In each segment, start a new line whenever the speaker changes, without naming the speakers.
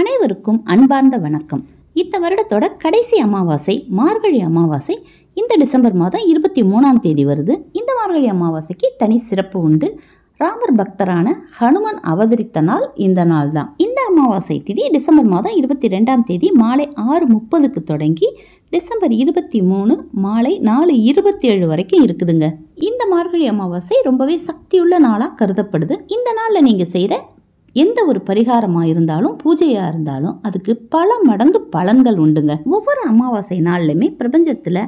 அனைவருக்கும் அன்பார்ந்த வணக்கம் இந்த வருடத்தோட கடைசி அமாவாசை மார்கழி அமாவாசை இந்த டிசம்பர் மாதம் இருபத்தி மூணாம் தேதி வருது இந்த மார்கழி அமாவாசைக்கு தனி சிறப்பு உண்டு ராமர் பக்தரான ஹனுமன் அவதரித்த நாள் இந்த நாள் தான் இந்த அமாவாசை தேதி டிசம்பர் மாதம் இருபத்தி ரெண்டாம் தேதி மாலை ஆறு முப்பதுக்கு தொடங்கி டிசம்பர் இருபத்தி மூணு மாலை நாலு இருபத்தி ஏழு வரைக்கும் இருக்குதுங்க இந்த மார்கழி அமாவாசை ரொம்பவே சக்தியுள்ள நாளாக கருதப்படுது இந்த நாளில் நீங்கள் செய்கிற எந்த ஒரு பரிகாரமாக இருந்தாலும் பூஜையாக இருந்தாலும் அதுக்கு பல மடங்கு பலன்கள் உண்டுங்க ஒவ்வொரு அமாவாசை நாள்லையுமே பிரபஞ்சத்தில்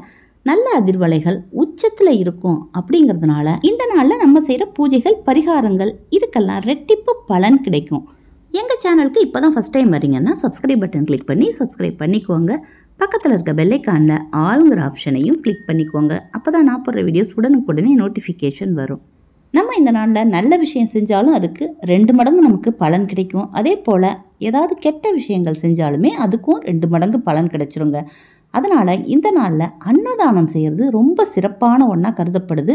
நல்ல அதிர்வலைகள் உச்சத்தில் இருக்கும் அப்படிங்கிறதுனால இந்த நாளில் நம்ம செய்கிற பூஜைகள் பரிகாரங்கள் இதுக்கெல்லாம் ரெட்டிப்பு பலன் கிடைக்கும் எங்கள் சேனலுக்கு இப்போ தான் ஃபஸ்ட் டைம் வரீங்கன்னா சப்ஸ்கிரைப் பட்டன் கிளிக் பண்ணி சப்ஸ்கிரைப் பண்ணிக்கோங்க பக்கத்தில் இருக்க பெல்லைக்கானில் ஆளுங்கிற ஆப்ஷனையும் கிளிக் பண்ணிக்கோங்க அப்போ தான் நான் போடுற வீடியோஸ் உடனுக்குடனே நோட்டிஃபிகேஷன் வரும் நம்ம இந்த நாளில் நல்ல விஷயம் செஞ்சாலும் அதுக்கு ரெண்டு மடங்கு நமக்கு பலன் கிடைக்கும் அதே போல் ஏதாவது கெட்ட விஷயங்கள் செஞ்சாலுமே அதுக்கும் ரெண்டு மடங்கு பலன் கிடைச்சிருங்க அதனால் இந்த நாளில் அன்னதானம் செய்கிறது ரொம்ப சிறப்பான ஒன்றா கருதப்படுது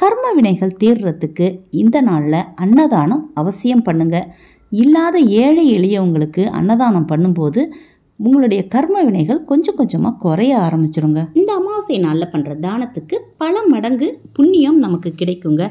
கர்ம வினைகள் தீர்றதுக்கு இந்த நாளில் அன்னதானம் அவசியம் பண்ணுங்கள் இல்லாத ஏழை எளியவங்களுக்கு அன்னதானம் பண்ணும்போது உங்களுடைய கர்ம வினைகள் கொஞ்சம் கொஞ்சமாக குறைய ஆரம்பிச்சிருங்க இந்த அமாவாசை நாளில் பண்ணுற தானத்துக்கு பல மடங்கு புண்ணியம் நமக்கு கிடைக்குங்க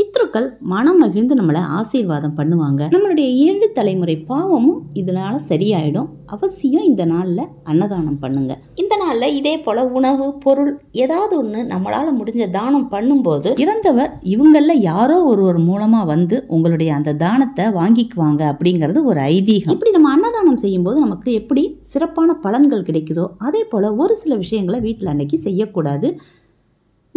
பித்ருக்கள் மனம் மகிழ்ந்து நம்மளை ஆசீர்வாதம் பண்ணுவாங்க நம்மளுடைய ஏழு தலைமுறை பாவமும் இதனால சரியாயிடும் அவசியம் இந்த நாளில் அன்னதானம் பண்ணுங்க இந்த நாளில் இதே போல உணவு பொருள் ஏதாவது ஒன்று நம்மளால் முடிஞ்ச தானம் பண்ணும்போது இறந்தவர் இவங்களில் யாரோ ஒருவர் மூலமாக வந்து உங்களுடைய அந்த தானத்தை வாங்கிக்குவாங்க அப்படிங்கிறது ஒரு ஐதீகம் இப்படி நம்ம அன்னதானம் செய்யும்போது நமக்கு எப்படி சிறப்பான பலன்கள் கிடைக்குதோ அதே போல் ஒரு சில விஷயங்களை வீட்டில் அன்னைக்கு செய்யக்கூடாது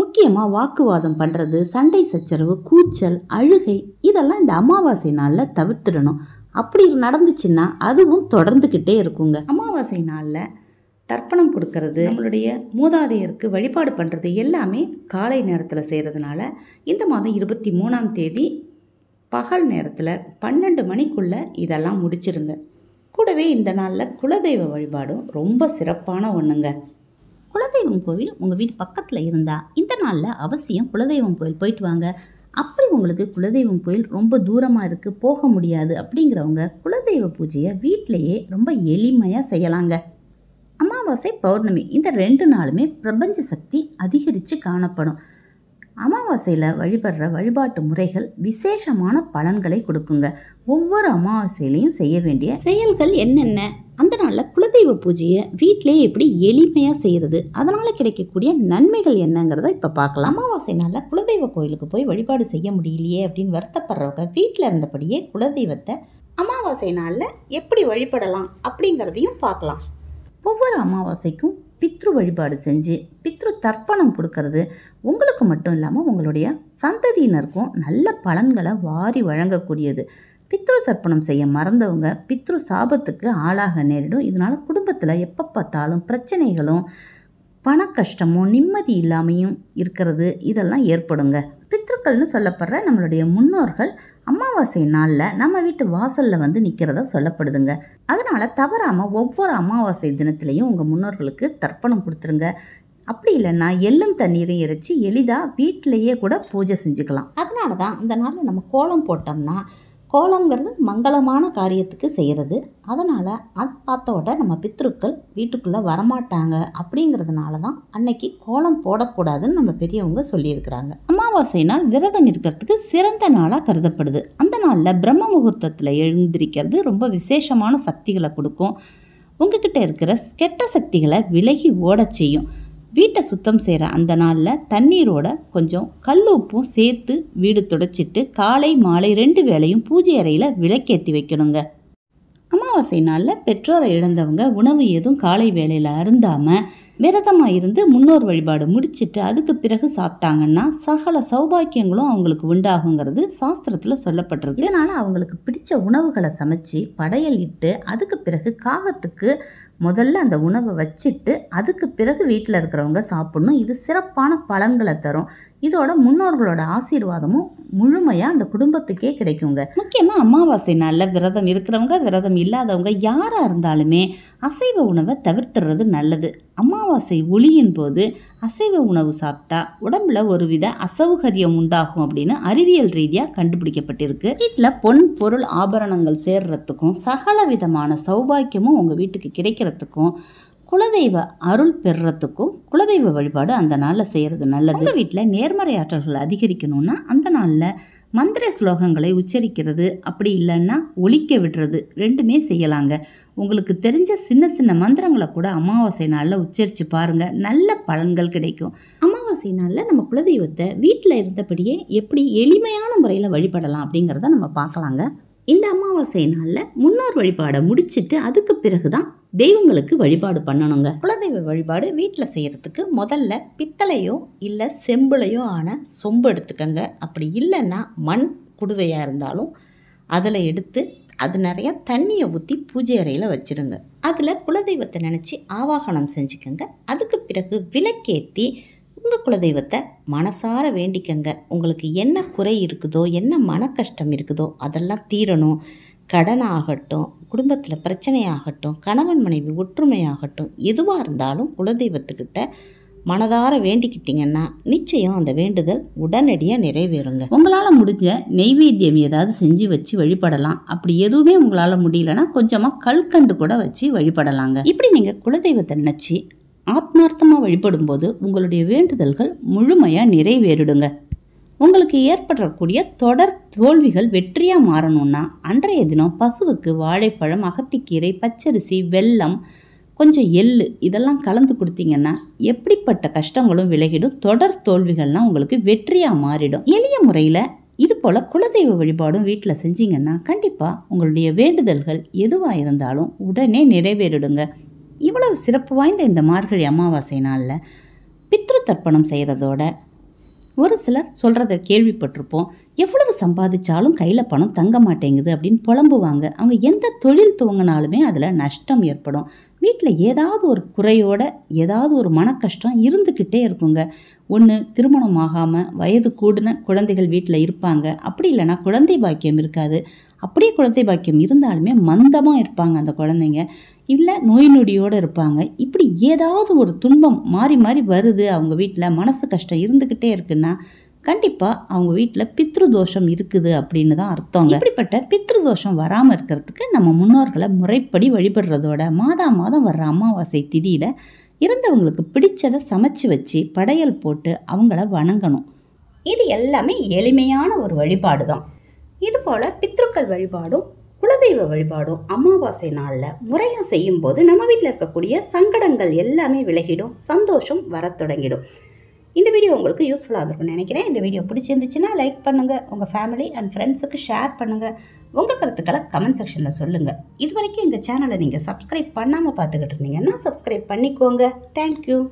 முக்கியமாக வாக்குவாதம் பண்ணுறது சண்டை சச்சரவு கூச்சல் அழுகை இதெல்லாம் இந்த அமாவாசை நாளில் தவிர்த்துடணும் அப்படி நடந்துச்சுன்னா அதுவும் தொடர்ந்துக்கிட்டே இருக்குங்க அமாவாசை நாளில் தர்ப்பணம் கொடுக்கறது நம்மளுடைய மூதாதையருக்கு வழிபாடு பண்ணுறது எல்லாமே காலை நேரத்தில் செய்கிறதுனால இந்த மாதம் இருபத்தி மூணாம் தேதி பகல் நேரத்தில் பன்னெண்டு மணிக்குள்ளே இதெல்லாம் முடிச்சிருங்க கூடவே இந்த நாளில் குலதெய்வ வழிபாடும் ரொம்ப சிறப்பான ஒன்றுங்க குலதெய்வம் கோவில் உங்கள் வீட்டு பக்கத்தில் இருந்தால் இந்த நாளில் அவசியம் குலதெய்வம் கோவில் போயிட்டு வாங்க அப்படி உங்களுக்கு குலதெய்வம் கோயில் ரொம்ப தூரமாக இருக்குது போக முடியாது அப்படிங்கிறவங்க குலதெய்வ பூஜையை வீட்டிலையே ரொம்ப எளிமையாக செய்யலாங்க அமாவாசை பௌர்ணமி இந்த ரெண்டு நாளுமே பிரபஞ்ச சக்தி அதிகரித்து காணப்படும் அமாவாசையில் வழிபடுற வழிபாட்டு முறைகள் விசேஷமான பலன்களை கொடுக்குங்க ஒவ்வொரு அமாவாசையிலையும் செய்ய வேண்டிய செயல்கள் என்னென்ன அந்த நாளில் குலதெய்வ பூஜையை வீட்டிலே எப்படி எளிமையாக செய்கிறது அதனால் கிடைக்கக்கூடிய நன்மைகள் என்னங்கிறத இப்போ பார்க்கலாம் அமாவாசை நாளில் குலதெய்வ கோயிலுக்கு போய் வழிபாடு செய்ய முடியலையே அப்படின்னு வருத்தப்படுறவங்க வீட்டில் இருந்தபடியே குலதெய்வத்தை அமாவாசை நாளில் எப்படி வழிபடலாம் அப்படிங்கிறதையும் பார்க்கலாம் ஒவ்வொரு அமாவாசைக்கும் பித்ரு வழிபாடு செஞ்சு பித்ரு தர்ப்பணம் கொடுக்கறது உங்களுக்கு மட்டும் இல்லாமல் உங்களுடைய சந்ததியினருக்கும் நல்ல பலன்களை வாரி வழங்கக்கூடியது பித்ரு தர்ப்பணம் செய்ய மறந்தவங்க பித்ரு சாபத்துக்கு ஆளாக நேரிடும் இதனால் குடும்பத்தில் எப்போ பார்த்தாலும் பிரச்சனைகளும் பண கஷ்டமும் நிம்மதி இல்லாமையும் இருக்கிறது இதெல்லாம் ஏற்படுங்க பித்ருக்கள்னு சொல்லப்படுற நம்மளுடைய முன்னோர்கள் அமாவாசை நாளில் நம்ம வீட்டு வாசலில் வந்து நிற்கிறதா சொல்லப்படுதுங்க அதனால் தவறாமல் ஒவ்வொரு அமாவாசை தினத்துலேயும் உங்கள் முன்னோர்களுக்கு தர்ப்பணம் கொடுத்துருங்க அப்படி இல்லைன்னா எள்ளும் தண்ணீரும் இறைச்சி எளிதாக வீட்டிலையே கூட பூஜை செஞ்சுக்கலாம் அதனால தான் இந்த நாளில் நம்ம கோலம் போட்டோம்னா கோலங்கிறது மங்களமான காரியத்துக்கு செய்கிறது அதனால் அதை பார்த்த உடனே நம்ம பித்ருக்கள் வீட்டுக்குள்ளே வரமாட்டாங்க அப்படிங்கிறதுனால தான் அன்னைக்கு கோலம் போடக்கூடாதுன்னு நம்ம பெரியவங்க சொல்லியிருக்கிறாங்க அமாவாசை நாள் விரதம் இருக்கிறதுக்கு சிறந்த நாளாக கருதப்படுது அந்த நாளில் பிரம்ம முகூர்த்தத்தில் எழுந்திருக்கிறது ரொம்ப விசேஷமான சக்திகளை கொடுக்கும் உங்ககிட்ட இருக்கிற கெட்ட சக்திகளை விலகி ஓடச் செய்யும் வீட்டை சுத்தம் செய்கிற அந்த நாளில் தண்ணீரோட கொஞ்சம் கல் உப்பும் சேர்த்து வீடு துடைச்சிட்டு காலை மாலை ரெண்டு வேளையும் பூஜை அறையில் விளக்கேற்றி வைக்கணுங்க அமாவாசை நாளில் பெற்றோரை இழந்தவங்க உணவு எதுவும் காலை வேலையில் அருந்தாமல் விரதமாக இருந்து முன்னோர் வழிபாடு முடிச்சுட்டு அதுக்கு பிறகு சாப்பிட்டாங்கன்னா சகல சௌபாக்கியங்களும் அவங்களுக்கு உண்டாகுங்கிறது சாஸ்திரத்தில் சொல்லப்பட்டிருக்கு இதனால் அவங்களுக்கு பிடிச்ச உணவுகளை சமைச்சு படையல் இட்டு அதுக்கு பிறகு காகத்துக்கு முதல்ல அந்த உணவை வச்சுட்டு அதுக்கு பிறகு வீட்டில் இருக்கிறவங்க சாப்பிடணும் இது சிறப்பான பலன்களை தரும் இதோட முன்னோர்களோட ஆசீர்வாதமும் முழுமையாக அந்த குடும்பத்துக்கே கிடைக்குங்க முக்கியமாக அமாவாசை நாளில் விரதம் இருக்கிறவங்க விரதம் இல்லாதவங்க யாராக இருந்தாலுமே அசைவ உணவை தவிர்த்துறது நல்லது அமாவாசை ஒளியின் போது அசைவ உணவு சாப்பிட்டா உடம்புல ஒரு வித அசௌகரியம் உண்டாகும் அப்படின்னு அறிவியல் ரீதியாக கண்டுபிடிக்கப்பட்டிருக்கு வீட்டில் பொன் பொருள் ஆபரணங்கள் சேர்றதுக்கும் சகல விதமான சௌபாக்கியமும் உங்கள் வீட்டுக்கு கிடைக்க சமைக்கிறதுக்கும் குலதெய்வ அருள் பெறுறதுக்கும் குலதெய்வ வழிபாடு அந்த நாளில் செய்கிறது நல்லது வீட்டில் நேர்மறை ஆற்றல்கள் அதிகரிக்கணும்னா அந்த நாளில் மந்திர ஸ்லோகங்களை உச்சரிக்கிறது அப்படி இல்லைன்னா ஒழிக்க விடுறது ரெண்டுமே செய்யலாங்க உங்களுக்கு தெரிஞ்ச சின்ன சின்ன மந்திரங்களை கூட அமாவாசை நாளில் உச்சரித்து பாருங்கள் நல்ல பலன்கள் கிடைக்கும் அமாவாசை நாளில் நம்ம குலதெய்வத்தை வீட்டில் இருந்தபடியே எப்படி எளிமையான முறையில் வழிபடலாம் அப்படிங்கிறத நம்ம பார்க்கலாங்க இந்த அமாவாசை நாளில் முன்னோர் வழிபாடை முடிச்சுட்டு அதுக்கு பிறகு தான் தெய்வங்களுக்கு வழிபாடு பண்ணணுங்க குலதெய்வ வழிபாடு வீட்டில் செய்கிறதுக்கு முதல்ல பித்தளையோ இல்லை செம்புளையோ ஆன சொம்பு எடுத்துக்கங்க அப்படி இல்லைன்னா மண் குடுவையாக இருந்தாலும் அதில் எடுத்து அது நிறையா தண்ணியை ஊற்றி பூஜை அறையில் வச்சுருங்க அதில் குலதெய்வத்தை நினச்சி ஆவாகனம் செஞ்சுக்கோங்க அதுக்கு பிறகு விளக்கேற்றி உங்கள் குலதெய்வத்தை மனசார வேண்டிக்கங்க உங்களுக்கு என்ன குறை இருக்குதோ என்ன மன கஷ்டம் இருக்குதோ அதெல்லாம் தீரணும் கடன் ஆகட்டும் குடும்பத்தில் பிரச்சனையாகட்டும் கணவன் மனைவி ஒற்றுமையாகட்டும் எதுவாக இருந்தாலும் குலதெய்வத்துக்கிட்ட மனதார வேண்டிக்கிட்டிங்கன்னா நிச்சயம் அந்த வேண்டுதல் உடனடியாக நிறைவேறுங்க உங்களால் முடிஞ்ச நெய்வேத்தியம் ஏதாவது செஞ்சு வச்சு வழிபடலாம் அப்படி எதுவுமே உங்களால் முடியலன்னா கொஞ்சமாக கல்கண்டு கூட வச்சு வழிபடலாங்க இப்படி நீங்கள் குலதெய்வத்தை நினச்சி ஆத்மார்த்தமாக வழிபடும்போது உங்களுடைய வேண்டுதல்கள் முழுமையாக நிறைவேறிடுங்க உங்களுக்கு ஏற்படக்கூடிய தொடர் தோல்விகள் வெற்றியாக மாறணும்னா அன்றைய தினம் பசுவுக்கு வாழைப்பழம் அகத்திக்கீரை பச்சரிசி வெல்லம் கொஞ்சம் எள் இதெல்லாம் கலந்து கொடுத்தீங்கன்னா எப்படிப்பட்ட கஷ்டங்களும் விலகிடும் தொடர் தோல்விகள்லாம் உங்களுக்கு வெற்றியாக மாறிடும் எளிய முறையில் இது போல் குலதெய்வ வழிபாடும் வீட்டில் செஞ்சீங்கன்னா கண்டிப்பாக உங்களுடைய வேண்டுதல்கள் எதுவாக இருந்தாலும் உடனே நிறைவேறிடுங்க இவ்வளவு சிறப்பு வாய்ந்த இந்த மார்கழி அமாவாசை நாளில் பித்ரு தர்ப்பணம் செய்கிறதோட ஒரு சிலர் சொல்கிறத கேள்விப்பட்டிருப்போம் எவ்வளவு சம்பாதிச்சாலும் கையில் பணம் தங்க மாட்டேங்குது அப்படின்னு புலம்புவாங்க அவங்க எந்த தொழில் துவங்கினாலுமே அதில் நஷ்டம் ஏற்படும் வீட்டில் ஏதாவது ஒரு குறையோட ஏதாவது ஒரு மனக்கஷ்டம் இருந்துக்கிட்டே இருக்குங்க ஒன்று திருமணம் ஆகாமல் வயது கூடின குழந்தைகள் வீட்டில் இருப்பாங்க அப்படி இல்லைனா குழந்தை பாக்கியம் இருக்காது அப்படியே குழந்தை பாக்கியம் இருந்தாலுமே மந்தமாக இருப்பாங்க அந்த குழந்தைங்க இல்லை நோய் நொடியோடு இருப்பாங்க இப்படி ஏதாவது ஒரு துன்பம் மாறி மாறி வருது அவங்க வீட்டில் மனசு கஷ்டம் இருந்துக்கிட்டே இருக்குன்னா கண்டிப்பாக அவங்க வீட்டில் பித்ருதோஷம் இருக்குது அப்படின்னு தான் அர்த்தம் இப்படிப்பட்ட பித்ருதோஷம் வராமல் இருக்கிறதுக்கு நம்ம முன்னோர்களை முறைப்படி வழிபடுறதோட மாதா மாதம் வர்ற அமாவாசை திதியில் இருந்தவங்களுக்கு பிடிச்சதை சமைச்சு வச்சு படையல் போட்டு அவங்கள வணங்கணும் இது எல்லாமே எளிமையான ஒரு வழிபாடு தான் இதுபோல் பித்ருக்கள் வழிபாடும் குலதெய்வ வழிபாடும் அமாவாசை நாளில் முறையாக செய்யும்போது நம்ம வீட்டில் இருக்கக்கூடிய சங்கடங்கள் எல்லாமே விலகிடும் சந்தோஷம் வர தொடங்கிடும் இந்த வீடியோ உங்களுக்கு யூஸ்ஃபுல்லாக இருக்கும்னு நினைக்கிறேன் இந்த வீடியோ பிடிச்சிருந்துச்சுன்னா லைக் பண்ணுங்கள் உங்கள் ஃபேமிலி அண்ட் ஃப்ரெண்ட்ஸுக்கு ஷேர் பண்ணுங்கள் உங்கள் கருத்துக்களை கமெண்ட் செக்ஷனில் சொல்லுங்கள் இது வரைக்கும் எங்கள் சேனலை நீங்கள் சப்ஸ்கிரைப் பண்ணாமல் பார்த்துக்கிட்டு இருந்தீங்கன்னா சப்ஸ்கிரைப் பண்ணிக்கோங்க தேங்க்யூ